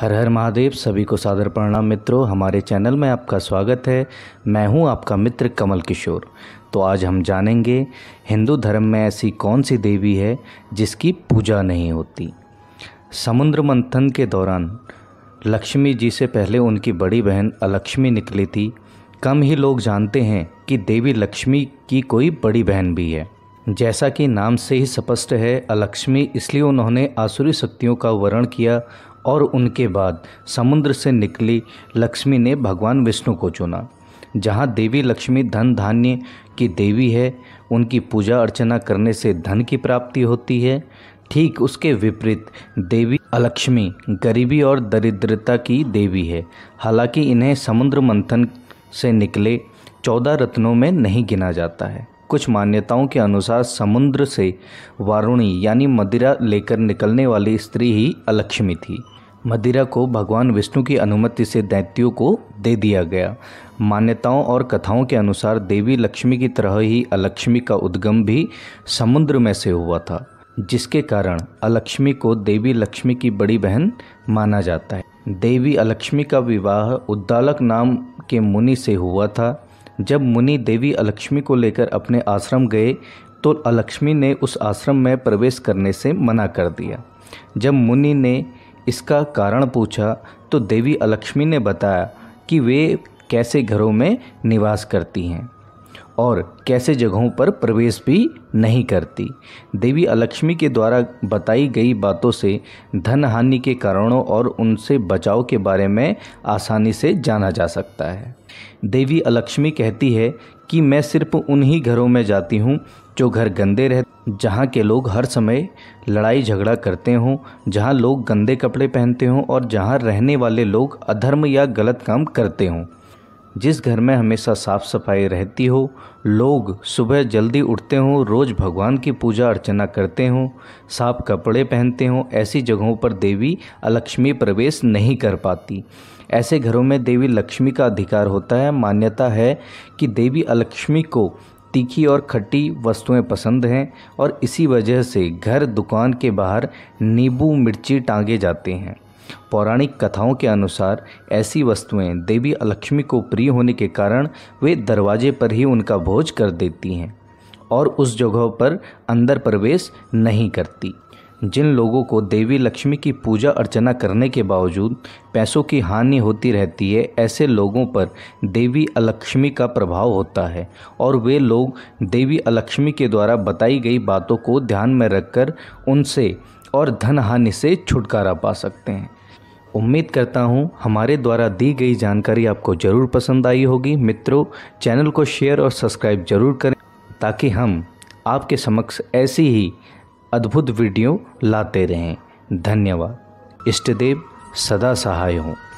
हर हर महादेव सभी को सादर प्रणाम मित्रों हमारे चैनल में आपका स्वागत है मैं हूं आपका मित्र कमल किशोर तो आज हम जानेंगे हिंदू धर्म में ऐसी कौन सी देवी है जिसकी पूजा नहीं होती समुद्र मंथन के दौरान लक्ष्मी जी से पहले उनकी बड़ी बहन अलक्ष्मी निकली थी कम ही लोग जानते हैं कि देवी लक्ष्मी की कोई बड़ी बहन भी है जैसा कि नाम से ही स्पष्ट है अलक्ष्मी इसलिए उन्होंने आसुरी शक्तियों का वर्ण किया और उनके बाद समुद्र से निकली लक्ष्मी ने भगवान विष्णु को चुना जहाँ देवी लक्ष्मी धन धान्य की देवी है उनकी पूजा अर्चना करने से धन की प्राप्ति होती है ठीक उसके विपरीत देवी अलक्ष्मी गरीबी और दरिद्रता की देवी है हालांकि इन्हें समुद्र मंथन से निकले चौदह रत्नों में नहीं गिना जाता है कुछ मान्यताओं के अनुसार समुद्र से वारुणी यानी मदिरा लेकर निकलने वाली स्त्री ही अलक्ष्मी थी मदिरा को भगवान विष्णु की अनुमति से दैत्यों को दे दिया गया मान्यताओं और कथाओं के अनुसार देवी लक्ष्मी की तरह ही अलक्ष्मी का उद्गम भी समुद्र में से हुआ था जिसके कारण अलक्ष्मी को देवी लक्ष्मी की बड़ी बहन माना जाता है देवी अलक्ष्मी का विवाह उद्दालक नाम के मुनि से हुआ था जब मुनि देवी अलक्ष्मी को लेकर अपने आश्रम गए तो अलक्ष्मी ने उस आश्रम में प्रवेश करने से मना कर दिया जब मुनि ने इसका कारण पूछा तो देवी अलक्ष्मी ने बताया कि वे कैसे घरों में निवास करती हैं और कैसे जगहों पर प्रवेश भी नहीं करती देवी अलक्ष्मी के द्वारा बताई गई बातों से धन हानि के कारणों और उनसे बचाव के बारे में आसानी से जाना जा सकता है देवी अलक्ष्मी कहती है कि मैं सिर्फ उन्हीं घरों में जाती हूँ जो घर गंदे रहते जहाँ के लोग हर समय लड़ाई झगड़ा करते हों जहाँ लोग गंदे कपड़े पहनते हों और जहाँ रहने वाले लोग अधर्म या गलत काम करते हों जिस घर में हमेशा साफ सफाई रहती हो लोग सुबह जल्दी उठते हों रोज़ भगवान की पूजा अर्चना करते हों साफ कपड़े पहनते हों ऐसी जगहों पर देवी लक्ष्मी प्रवेश नहीं कर पाती ऐसे घरों में देवी लक्ष्मी का अधिकार होता है मान्यता है कि देवी अलक्ष्मी को तीखी और खट्टी वस्तुएं पसंद हैं और इसी वजह से घर दुकान के बाहर नींबू मिर्ची टांगे जाते हैं पौराणिक कथाओं के अनुसार ऐसी वस्तुएं देवी लक्ष्मी को प्रिय होने के कारण वे दरवाजे पर ही उनका भोज कर देती हैं और उस जगह पर अंदर प्रवेश नहीं करती जिन लोगों को देवी लक्ष्मी की पूजा अर्चना करने के बावजूद पैसों की हानि होती रहती है ऐसे लोगों पर देवी अलक्ष्मी का प्रभाव होता है और वे लोग देवी अलक्ष्मी के द्वारा बताई गई बातों को ध्यान में रखकर उनसे और धन हानि से छुटकारा पा सकते हैं उम्मीद करता हूँ हमारे द्वारा दी गई जानकारी आपको ज़रूर पसंद आई होगी मित्रों चैनल को शेयर और सब्सक्राइब जरूर करें ताकि हम आपके समक्ष ऐसी ही अद्भुत वीडियो लाते रहें धन्यवाद इष्टदेव सदा सहाय हों